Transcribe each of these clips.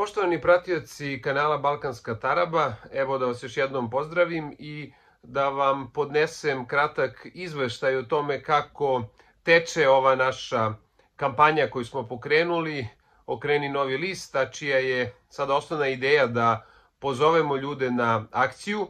Poštovani pratioci kanala Balkanska Taraba, evo da vas još jednom pozdravim i da vam podnesem kratak izveštaj o tome kako teče ova naša kampanja koju smo pokrenuli, Okreni novi list, a čija je sada osnovna ideja da pozovemo ljude na akciju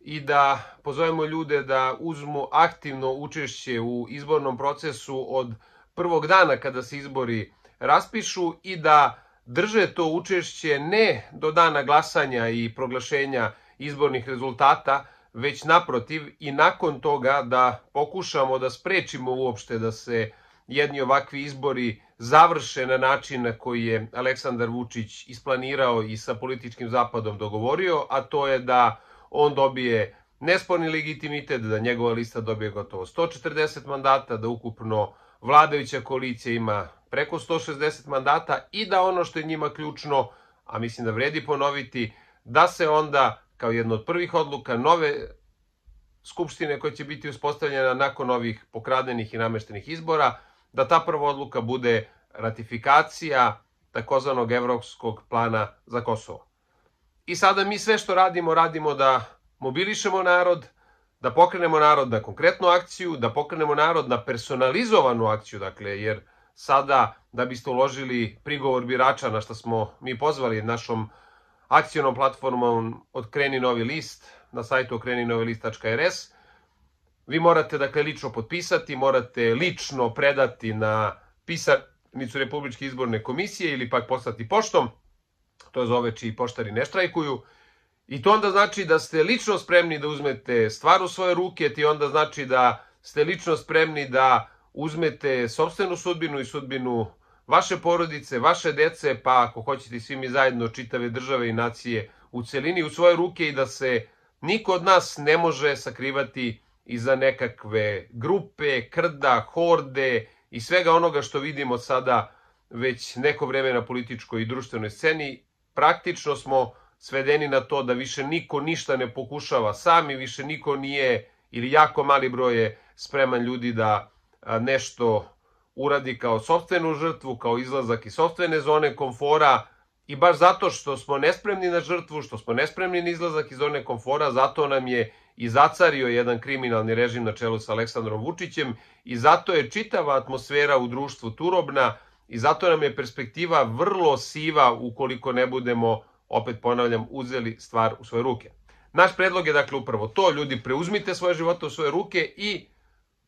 i da pozovemo ljude da uzmu aktivno učešće u izbornom procesu od prvog dana kada se izbori raspišu i da drže to učešće ne do dana glasanja i proglašenja izbornih rezultata, već naprotiv i nakon toga da pokušamo da sprečimo uopšte da se jedni ovakvi izbori završe na način na koji je Aleksandar Vučić isplanirao i sa političkim zapadom dogovorio, a to je da on dobije nesporni legitimitet, da njegova lista dobije gotovo 140 mandata, da ukupno vladajuća koalicija ima preko 160 mandata i da ono što je njima ključno, a mislim da vredi ponoviti, da se onda kao jedna od prvih odluka nove skupštine koja će biti uspostavljena nakon ovih pokradenih i nameštenih izbora, da ta prva odluka bude ratifikacija takozvanog evropskog plana za Kosovo. I sada mi sve što radimo, radimo da mobilišemo narod, da pokrenemo narod na konkretnu akciju, da pokrenemo narod na personalizovanu akciju, dakle, jer sada da biste uložili prigovor birača na što smo mi pozvali našom akcijnom platformom Otkreni novi list na sajtu okreninovilist.rs. Vi morate dakle lično potpisati, morate lično predati na pisarnicu Republičke izborne komisije ili pak poslati poštom, to je zove čiji poštari ne štrajkuju, I to onda znači da ste lično spremni da uzmete stvar u svoje ruke, ti onda znači da ste lično spremni da uzmete sobstvenu sudbinu i sudbinu vaše porodice, vaše dece, pa ako hoćete i svi mi zajedno čitave države i nacije u celini u svoje ruke i da se niko od nas ne može sakrivati iza nekakve grupe, krda, horde i svega onoga što vidimo sada već neko vreme na političkoj i društvenoj sceni. Praktično smo svedeni na to da više niko ništa ne pokušava sami, više niko nije ili jako mali broj je spreman ljudi da nešto uradi kao sobstvenu žrtvu, kao izlazak iz sobstvene zone komfora i baš zato što smo nespremni na žrtvu, što smo nespremni na izlazak iz zone komfora, zato nam je i zacario jedan kriminalni režim na čelu sa Aleksandrom Vučićem i zato je čitava atmosfera u društvu turobna i zato nam je perspektiva vrlo siva ukoliko ne budemo, opet ponavljam, uzeli stvar u svoje ruke. Naš predlog je dakle upravo to, ljudi preuzmite svoje živote u svoje ruke i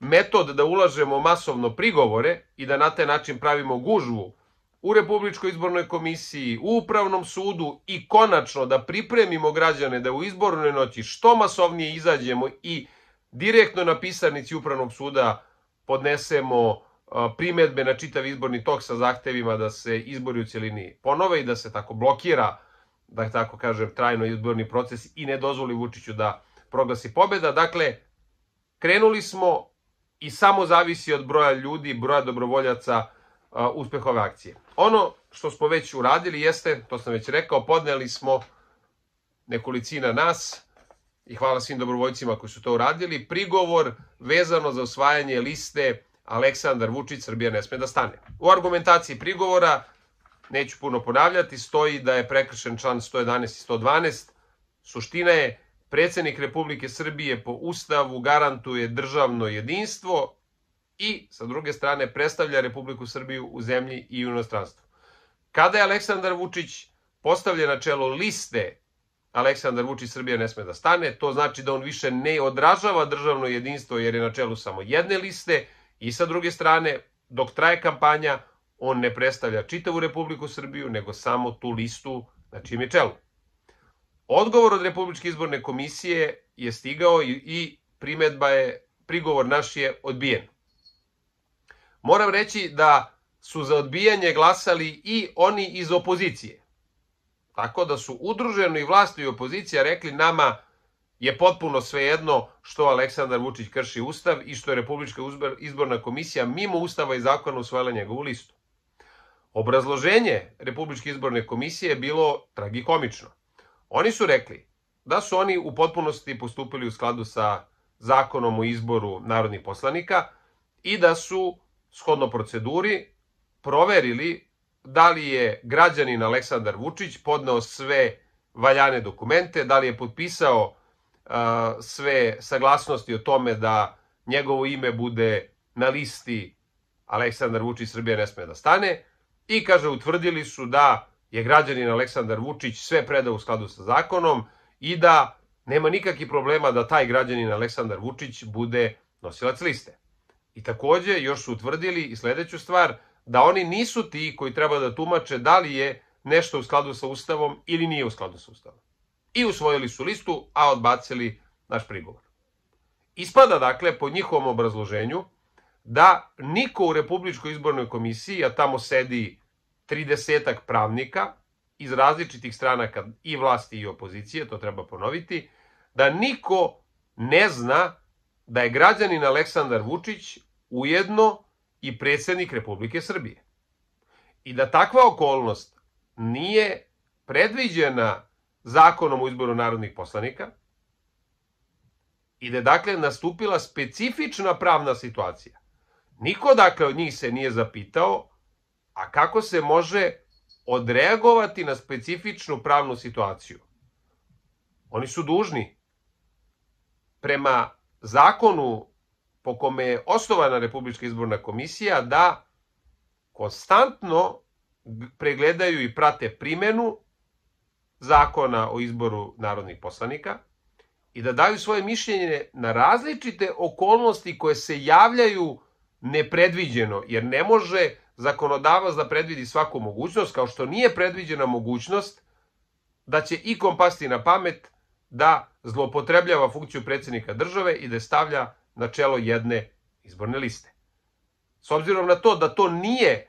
metod da ulažemo masovno prigovore i da na taj način pravimo gužvu u Republičkoj izbornoj komisiji, u Upravnom sudu i konačno da pripremimo građane da u izbornoj noći što masovnije izađemo i direktno na pisarnici Upravnog suda podnesemo primetbe na čitav izborni tok sa zahtevima da se izbori u cijelini ponove i da se tako blokira, da tako kažem, trajno izborni proces i ne dozvoli Vučiću da proglasi pobjeda. Dakle, krenuli smo i samo zavisi od broja ljudi, broja dobrovoljaca uh, uspehove akcije. Ono što smo već uradili jeste, to sam već rekao, podneli smo nekolicina nas i hvala svim dobrovoljcima koji su to uradili, prigovor vezano za osvajanje liste Aleksandar Vučić Srbija ne sme da stane. U argumentaciji prigovora, neću puno ponavljati, stoji da je prekršen član 111 i 112. Suština je Predsednik Republike Srbije po Ustavu garantuje državno jedinstvo i, sa druge strane, predstavlja Republiku Srbiju u zemlji i u inostranstvu. Kada je Aleksandar Vučić postavljen na čelo liste Aleksandar Vučić Srbija ne sme da stane, to znači da on više ne odražava državno jedinstvo jer je na čelu samo jedne liste i sa druge strane, dok traje kampanja, on ne predstavlja čitavu Republiku Srbiju, nego samo tu listu na čim je čelu. Odgovor od Republičke izborne komisije je stigao i, i primetba je, prigovor naš je odbijen. Moram reći da su za odbijanje glasali i oni iz opozicije. Tako da su udruženo i vlast i opozicija rekli nama je potpuno svejedno što Aleksandar Vučić krši ustav i što je Republička izborna komisija mimo ustava i zakona usvojila njegovu listu. Obrazloženje Republičke izborne komisije je bilo tragikomično. Oni su rekli da su oni u potpunosti postupili u skladu sa zakonom o izboru narodnih poslanika i da su, shodno proceduri, proverili da li je građanin Aleksandar Vučić podnao sve valjane dokumente, da li je potpisao uh, sve saglasnosti o tome da njegovo ime bude na listi Aleksandar Vučić Srbija ne sme da stane i kaže utvrdili su da je građanin Aleksandar Vučić sve predao u skladu sa zakonom i da nema nikakvih problema da taj građanin Aleksandar Vučić bude nosilac liste. I takođe još su utvrdili i sledeću stvar, da oni nisu ti koji treba da tumače da li je nešto u skladu sa Ustavom ili nije u skladu sa Ustavom. I usvojili su listu, a odbacili naš prigovor. Ispada dakle, po njihovom obrazloženju, da niko u Republičkoj izbornoj komisiji, a tamo sedi 30 pravnika iz različitih stranaka i vlasti i opozicije, to treba ponoviti, da niko ne zna da je građanin Aleksandar Vučić ujedno i predsednik Republike Srbije. I da takva okolnost nije predviđena zakonom o izboru narodnih poslanika i da je dakle nastupila specifična pravna situacija. Niko dakle od njih se nije zapitao a kako se može odreagovati na specifičnu pravnu situaciju. Oni su dužni prema zakonu po kome je osnovana Republička izborna komisija da konstantno pregledaju i prate primenu zakona o izboru narodnih poslanika i da daju svoje mišljenje na različite okolnosti koje se javljaju nepredviđeno, jer ne može zakonodavac da predvidi svaku mogućnost, kao što nije predviđena mogućnost da će i kompasti na pamet da zlopotrebljava funkciju predsjednika države i da je stavlja na čelo jedne izborne liste. S obzirom na to da to nije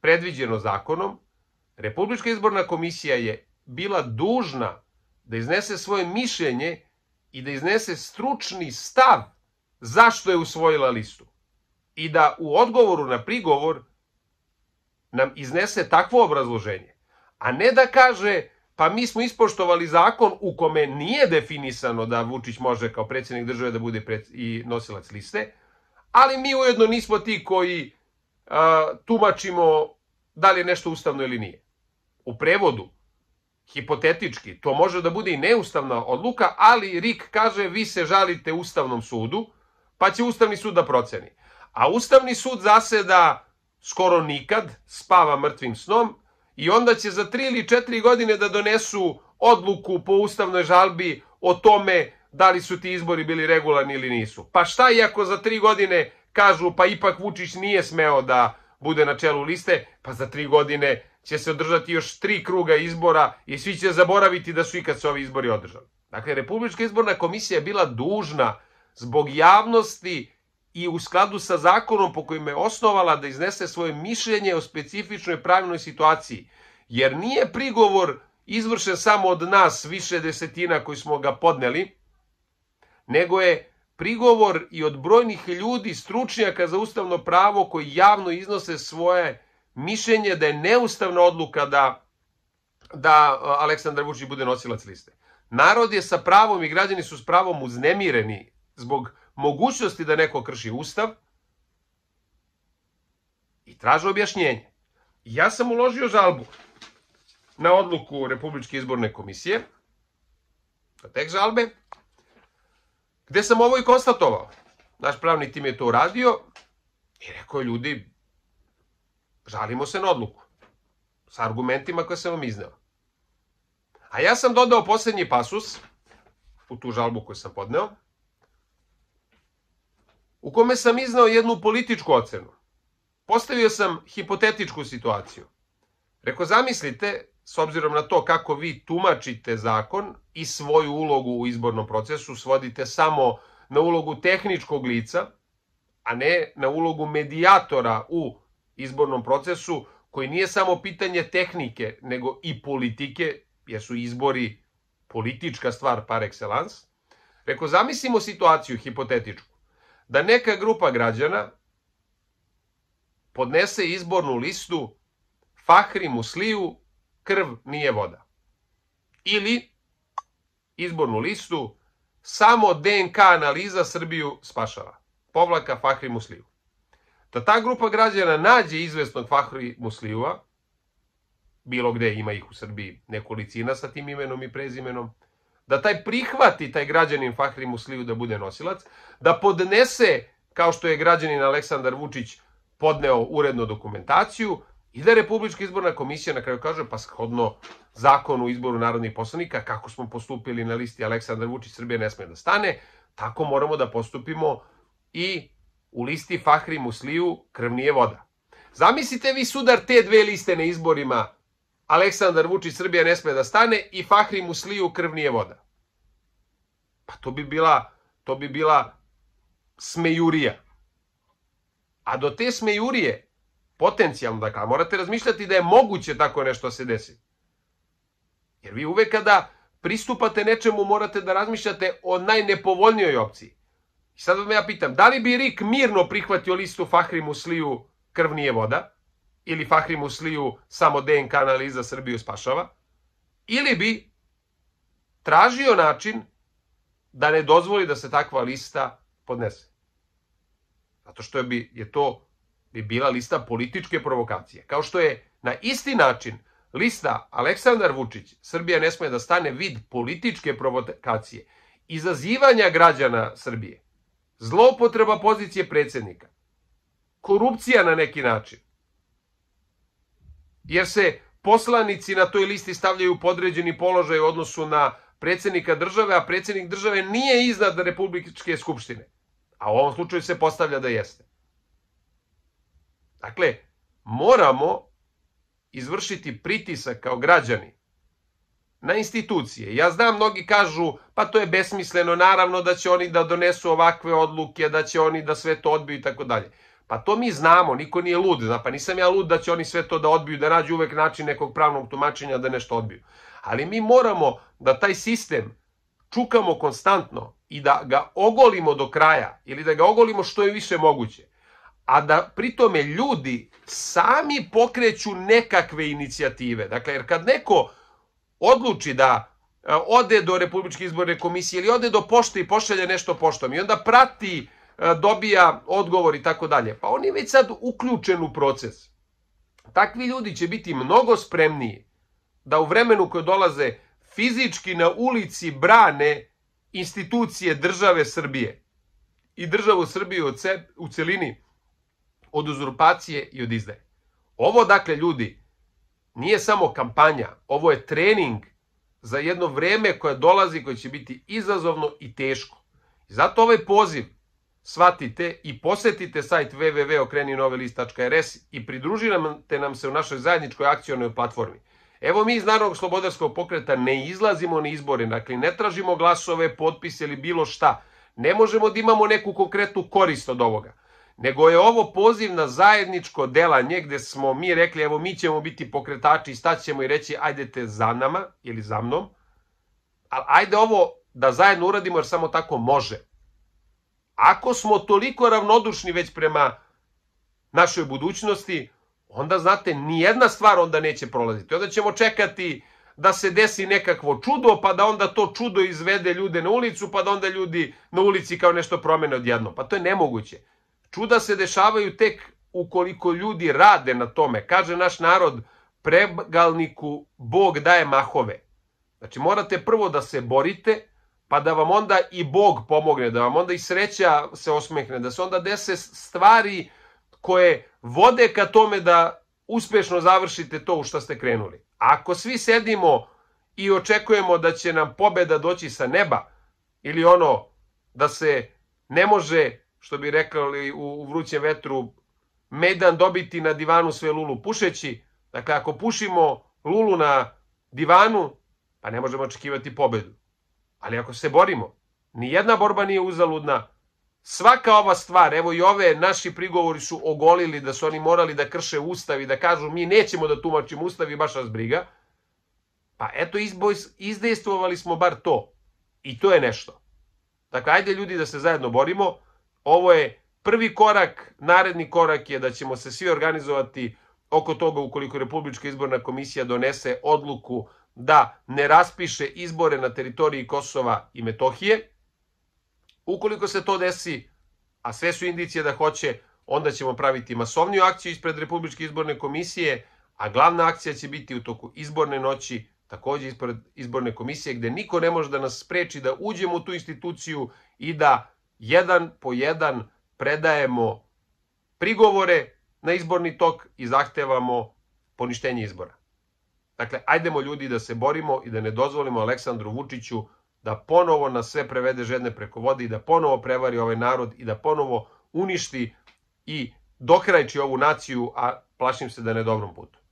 predviđeno zakonom, Republička izborna komisija je bila dužna da iznese svoje mišljenje i da iznese stručni stav zašto je usvojila listu i da u odgovoru na prigovor nam iznese takvo obrazloženje, a ne da kaže pa mi smo ispoštovali zakon u kome nije definisano da Vučić može kao predsjednik države da bude i nosilac liste, ali mi ujedno nismo ti koji a, tumačimo da li je nešto ustavno ili nije. U prevodu, hipotetički, to može da bude i neustavna odluka, ali RIK kaže vi se žalite Ustavnom sudu, pa će Ustavni sud da proceni. A Ustavni sud zaseda skoro nikad, spava mrtvim snom i onda će za tri ili četiri godine da donesu odluku po ustavnoj žalbi o tome da li su ti izbori bili regularni ili nisu. Pa šta i ako za tri godine kažu pa ipak Vučić nije smeo da bude na čelu liste, pa za tri godine će se održati još tri kruga izbora i svi će zaboraviti da su ikad se ovi izbori održali. Dakle, Republička izborna komisija je bila dužna zbog javnosti i u skladu sa zakonom po kojim je osnovala da iznese svoje mišljenje o specifičnoj pravilnoj situaciji, jer nije prigovor izvršen samo od nas više desetina koji smo ga podneli, nego je prigovor i od brojnih ljudi, stručnjaka za ustavno pravo koji javno iznose svoje mišljenje da je neustavna odluka da, da Aleksandar Vučić bude nosilac liste. Narod je sa pravom i građani su s pravom uznemireni zbog mogućnosti da neko krši ustav i traže objašnjenje. Ja sam uložio žalbu na odluku Republičke izborne komisije, na tek žalbe, gde sam ovo i konstatovao. Naš pravni tim je to uradio i rekao ljudi, žalimo se na odluku sa argumentima koje sam vam izneo. A ja sam dodao poslednji pasus u tu žalbu koju sam podneo, u kome sam iznao jednu političku ocenu. Postavio sam hipotetičku situaciju. Reko, zamislite, s obzirom na to kako vi tumačite zakon i svoju ulogu u izbornom procesu svodite samo na ulogu tehničkog lica, a ne na ulogu medijatora u izbornom procesu, koji nije samo pitanje tehnike, nego i politike, jer su izbori politička stvar par excellence. Reko, zamislimo situaciju hipotetičku da neka grupa građana podnese izbornu listu Fahri Musliju krv nije voda. Ili izbornu listu samo DNK analiza Srbiju spašava. Povlaka Fahri Musliju. Da ta grupa građana nađe izvesnog Fahri Muslijuva, bilo gde ima ih u Srbiji nekolicina sa tim imenom i prezimenom, da taj prihvati taj građanin Fahri Musliju da bude nosilac, da podnese, kao što je građanin Aleksandar Vučić podneo uredno dokumentaciju, i da Republička izborna komisija na kraju kaže, pa shodno zakonu u izboru narodnih poslanika, kako smo postupili na listi Aleksandar Vučić, Srbije ne sme da stane, tako moramo da postupimo i u listi Fahri Musliju krvnije voda. Zamislite vi sudar te dve liste na izborima Aleksandar Vučić Srbija ne sme da stane i Fahri Musliju krv nije voda. Pa to bi bila, to bi bila smejurija. A do te smejurije, potencijalno, dakle, morate razmišljati da je moguće tako nešto se desi. Jer vi uvek kada pristupate nečemu morate da razmišljate o najnepovoljnijoj opciji. I sad vam ja pitam, da li bi Rik mirno prihvatio listu Fahri Musliju krv nije voda? ili Fahri Musliju samo DNK analiza Srbiju spašava, ili bi tražio način da ne dozvoli da se takva lista podnese. Zato što bi, je to bi bila lista političke provokacije. Kao što je na isti način lista Aleksandar Vučić, Srbija ne sme da stane vid političke provokacije, izazivanja građana Srbije, zloupotreba pozicije predsednika, korupcija na neki način, jer se poslanici na toj listi stavljaju u podređeni položaj u odnosu na predsjednika države, a predsjednik države nije iznad Republičke skupštine. A u ovom slučaju se postavlja da jeste. Dakle, moramo izvršiti pritisak kao građani na institucije. Ja znam, mnogi kažu, pa to je besmisleno, naravno da će oni da donesu ovakve odluke, da će oni da sve to odbiju i tako dalje. A to mi znamo, niko nije lud, zna, pa nisam ja lud da će oni sve to da odbiju, da nađu uvek način nekog pravnog tumačenja da nešto odbiju. Ali mi moramo da taj sistem čukamo konstantno i da ga ogolimo do kraja ili da ga ogolimo što je više moguće. A da pritome ljudi sami pokreću nekakve inicijative. Dakle, jer kad neko odluči da e, ode do Republičke izborne komisije ili ode do pošte i pošalje nešto poštom i onda prati uh, E, dobija odgovor i tako dalje. Pa on je već sad uključen u proces. Takvi ljudi će biti mnogo spremniji da u vremenu koje dolaze fizički na ulici brane institucije države Srbije i državu Srbije u celini od uzurpacije i od izdaje. Ovo, dakle, ljudi, nije samo kampanja, ovo je trening za jedno vreme koje dolazi, koje će biti izazovno i teško. Zato ovaj poziv shvatite i posetite sajt www.okreninovelist.rs i pridružite nam se u našoj zajedničkoj akcionoj platformi. Evo mi iz Narodnog slobodarskog pokreta ne izlazimo na izbore, dakle ne tražimo glasove, potpise ili bilo šta. Ne možemo da imamo neku konkretnu korist od ovoga. Nego je ovo poziv na zajedničko delanje gde smo mi rekli evo mi ćemo biti pokretači i staćemo i reći ajdete za nama ili za mnom. Ali ajde ovo da zajedno uradimo jer samo tako može. Ako smo toliko ravnodušni već prema našoj budućnosti, onda znate, nijedna stvar onda neće prolaziti. Onda ćemo čekati da se desi nekakvo čudo, pa da onda to čudo izvede ljude na ulicu, pa da onda ljudi na ulici kao nešto promene odjedno. Pa to je nemoguće. Čuda se dešavaju tek ukoliko ljudi rade na tome. Kaže naš narod, pregalniku Bog daje mahove. Znači morate prvo da se borite, pa da vam onda i Bog pomogne, da vam onda i sreća se osmehne, da se onda dese stvari koje vode ka tome da uspešno završite to u što ste krenuli. Ako svi sedimo i očekujemo da će nam pobeda doći sa neba ili ono da se ne može, što bi rekli u, u vrućem vetru, medan dobiti na divanu sve lulu pušeći. Dakle, ako pušimo lulu na divanu, pa ne možemo očekivati pobedu. Ali ako se borimo, ni jedna borba nije uzaludna. Svaka ova stvar, evo i ove naši prigovori su ogolili da su oni morali da krše ustav i da kažu mi nećemo da tumačimo ustav i baš nas briga. Pa eto, izdejstvovali smo bar to. I to je nešto. Dakle, ajde ljudi da se zajedno borimo. Ovo je prvi korak, naredni korak je da ćemo se svi organizovati oko toga ukoliko Republička izborna komisija donese odluku da ne raspiše izbore na teritoriji Kosova i Metohije. Ukoliko se to desi, a sve su indicije da hoće, onda ćemo praviti masovniju akciju ispred Republičke izborne komisije, a glavna akcija će biti u toku izborne noći, takođe ispred izborne komisije, gde niko ne može da nas spreči da uđemo u tu instituciju i da jedan po jedan predajemo prigovore na izborni tok i zahtevamo poništenje izbora. Dakle, ajdemo ljudi da se borimo i da ne dozvolimo Aleksandru Vučiću da ponovo nas sve prevede žedne preko vode i da ponovo prevari ovaj narod i da ponovo uništi i dokrajči ovu naciju, a plašim se da je na dobrom putu.